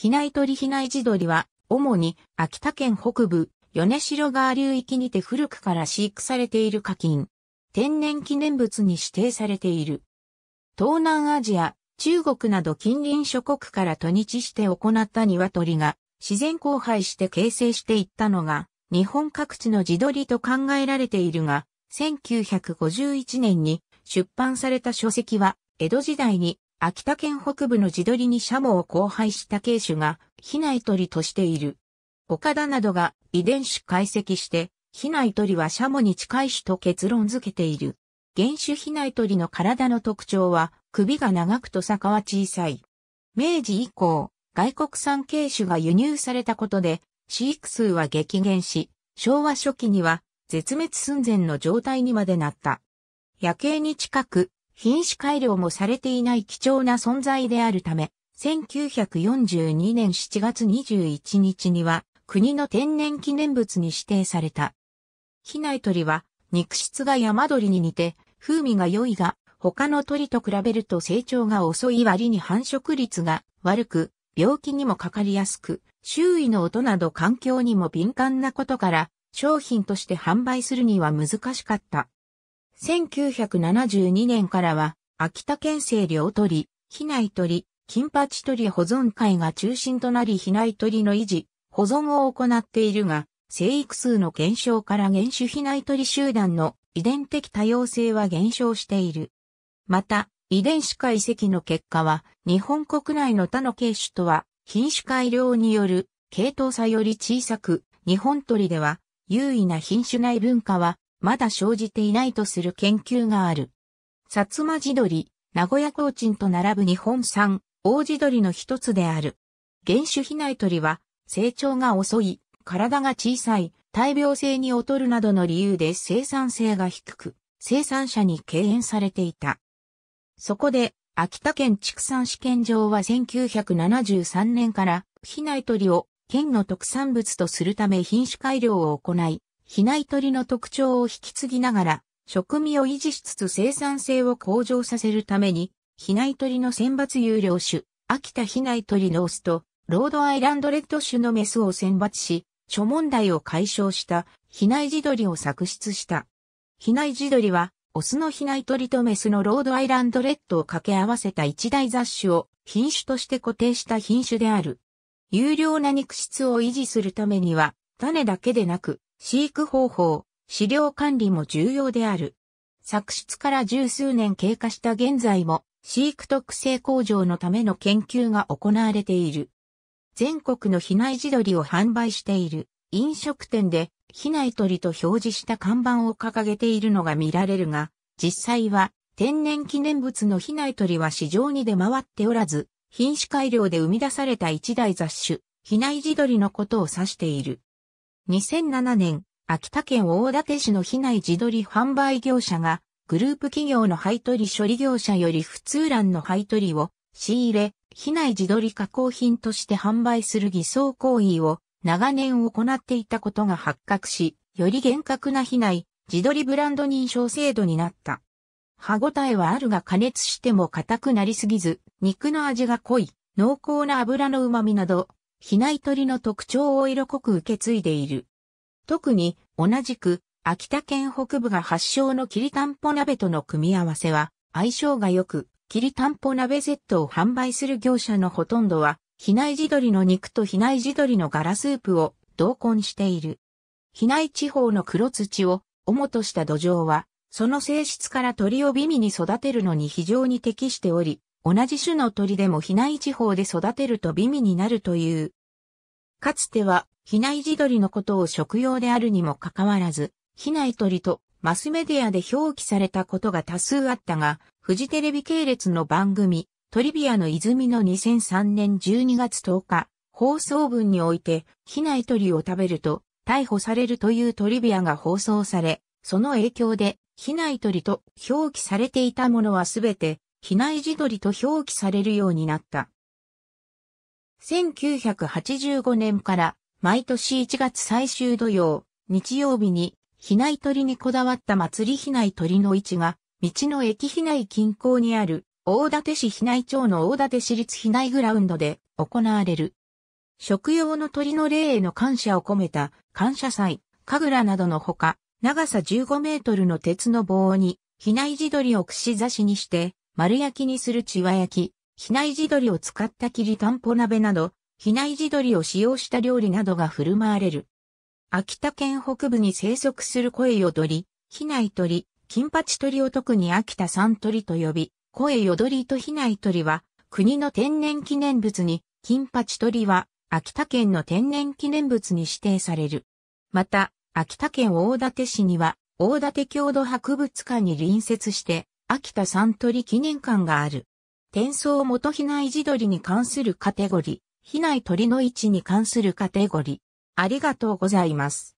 比内鳥比内地鳥は、主に秋田県北部、米城川流域にて古くから飼育されている課金。天然記念物に指定されている。東南アジア、中国など近隣諸国から土日して行った鶏が自然交配して形成していったのが日本各地の地鶏と考えられているが1951年に出版された書籍は江戸時代に秋田県北部の地鶏にシャモを交配した系種が、ヒナイトリとしている。岡田などが遺伝子解析して、ヒナイトリはシャモに近い種と結論付けている。原種ヒナイトリの体の特徴は、首が長くと坂は小さい。明治以降、外国産系種が輸入されたことで、飼育数は激減し、昭和初期には絶滅寸前の状態にまでなった。夜景に近く、品種改良もされていない貴重な存在であるため、1942年7月21日には国の天然記念物に指定された。機内鳥は肉質が山鳥に似て風味が良いが他の鳥と比べると成長が遅い割に繁殖率が悪く病気にもかかりやすく周囲の音など環境にも敏感なことから商品として販売するには難しかった。1972年からは、秋田県政領鳥、比内鳥、金八鳥保存会が中心となり比内鳥の維持、保存を行っているが、生育数の減少から原種比内鳥集団の遺伝的多様性は減少している。また、遺伝子解析の結果は、日本国内の他の系種とは、品種改良による系統差より小さく、日本鳥では、優位な品種内文化はまだ生じていないとする研究がある。薩摩地鶏、名古屋コーチンと並ぶ日本産、大地鶏の一つである。原種比内鶏は、成長が遅い、体が小さい、大病性に劣るなどの理由で生産性が低く、生産者に敬遠されていた。そこで、秋田県畜産試験場は1973年から、比内鶏を県の特産物とするため品種改良を行い、比内リの特徴を引き継ぎながら、食味を維持しつつ生産性を向上させるために、比内リの選抜有料種、秋田比内リのオスと、ロードアイランドレッド種のメスを選抜し、諸問題を解消した、比内地リを作出した。比内地リは、オスの比内リとメスのロードアイランドレッドを掛け合わせた一大雑種を品種として固定した品種である。有料な肉質を維持するためには、種だけでなく、飼育方法、飼料管理も重要である。作出から十数年経過した現在も、飼育特性向上のための研究が行われている。全国の比内地鶏を販売している飲食店で、比内鳥と表示した看板を掲げているのが見られるが、実際は天然記念物の比内鳥は市場に出回っておらず、品種改良で生み出された一大雑種、比内地鶏のことを指している。2007年、秋田県大館市の比内自撮り販売業者が、グループ企業の配取処理業者より普通欄の配取を仕入れ、比内自撮り加工品として販売する偽装行為を長年行っていたことが発覚し、より厳格な被内自撮りブランド認証制度になった。歯ごたえはあるが加熱しても硬くなりすぎず、肉の味が濃い、濃厚な油の旨味など、比内鳥の特徴を色濃く受け継いでいる。特に、同じく、秋田県北部が発祥のきりたんぽ鍋との組み合わせは、相性が良く、きりたんぽ鍋セットを販売する業者のほとんどは、比内地鶏の肉と比内地鶏のガラスープを同梱している。比内地方の黒土を主とした土壌は、その性質から鳥を美味に育てるのに非常に適しており、同じ種の鳥でも比内地方で育てると美味になるというかつては、比内地鶏のことを食用であるにもかかわらず、比内鳥とマスメディアで表記されたことが多数あったが、フジテレビ系列の番組、トリビアの泉の2003年12月10日、放送分において、比内鳥を食べると、逮捕されるというトリビアが放送され、その影響で、比内鳥と表記されていたものはすべて、比内地鶏と表記されるようになった。1985年から毎年1月最終土曜、日曜日に、避内鳥にこだわった祭り避内鳥の位置が、道の駅避内近郊にある、大館市避内町の大館市立避内グラウンドで行われる。食用の鳥の霊への感謝を込めた感謝祭、神楽などのほか、長さ15メートルの鉄の棒に、避内地鳥を串刺しにして、丸焼きにするちわ焼き、比内地鶏を使ったきりたんぽ鍋など、比内地鶏を使用した料理などが振る舞われる。秋田県北部に生息する声よどり、比内鶏、金八鶏を特に秋田三鳥と呼び、声よどりと比内鶏は、国の天然記念物に、金八鳥は、秋田県の天然記念物に指定される。また、秋田県大館市には、大館郷土博物館に隣接して、秋田三鳥記念館がある。演奏元避内地鳥に関するカテゴリー、避難鳥の位置に関するカテゴリー。ありがとうございます。